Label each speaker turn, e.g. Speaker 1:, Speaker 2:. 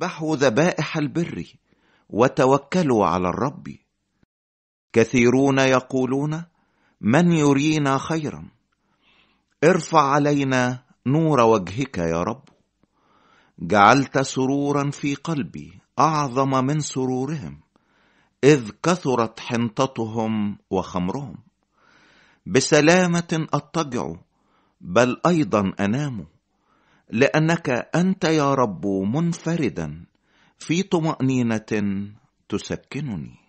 Speaker 1: واذبحوا ذبائح البر وتوكلوا على الرب كثيرون يقولون من يرينا خيرا ارفع علينا نور وجهك يا رب جعلت سرورا في قلبي اعظم من سرورهم اذ كثرت حنطتهم وخمرهم بسلامه اضطجع بل ايضا انام لانك انت يا رب منفردا في طمانينه تسكنني